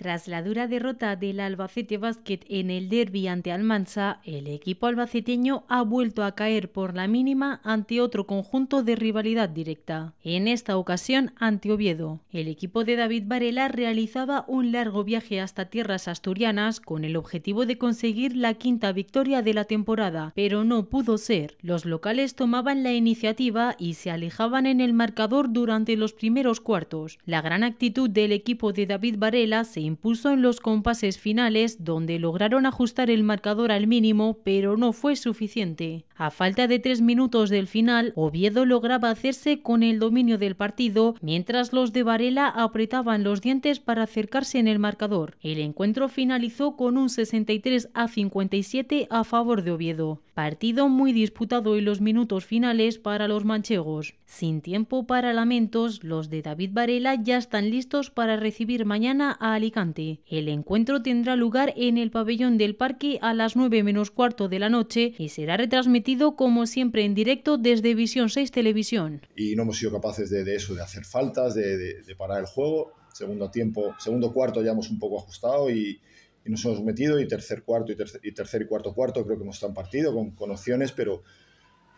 Tras la dura derrota del Albacete Basket en el derby ante Almansa, el equipo albaceteño ha vuelto a caer por la mínima ante otro conjunto de rivalidad directa, en esta ocasión ante Oviedo. El equipo de David Varela realizaba un largo viaje hasta tierras asturianas con el objetivo de conseguir la quinta victoria de la temporada, pero no pudo ser. Los locales tomaban la iniciativa y se alejaban en el marcador durante los primeros cuartos. La gran actitud del equipo de David Varela se impuso en los compases finales donde lograron ajustar el marcador al mínimo, pero no fue suficiente. A falta de tres minutos del final, Oviedo lograba hacerse con el dominio del partido, mientras los de Varela apretaban los dientes para acercarse en el marcador. El encuentro finalizó con un 63 a 57 a favor de Oviedo. Partido muy disputado en los minutos finales para los manchegos. Sin tiempo para lamentos, los de David Varela ya están listos para recibir mañana a Alicante. El encuentro tendrá lugar en el pabellón del parque a las 9 menos cuarto de la noche y será retransmitido como siempre, en directo desde Visión 6 Televisión. Y no hemos sido capaces de, eso, de hacer faltas, de, parar el juego. Segundo tiempo, segundo cuarto ya hemos un poco ajustado y, nos hemos metido. Y tercer cuarto y, y, tercer y cuarto cuarto creo que hemos estado partido con, con opciones, pero,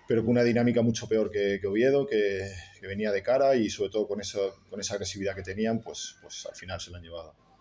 pero con una dinámica mucho peor que, Oviedo, que, que, venía de cara y sobre todo con, eso, con esa agresividad que tenían, pues, pues al final se la han llevado.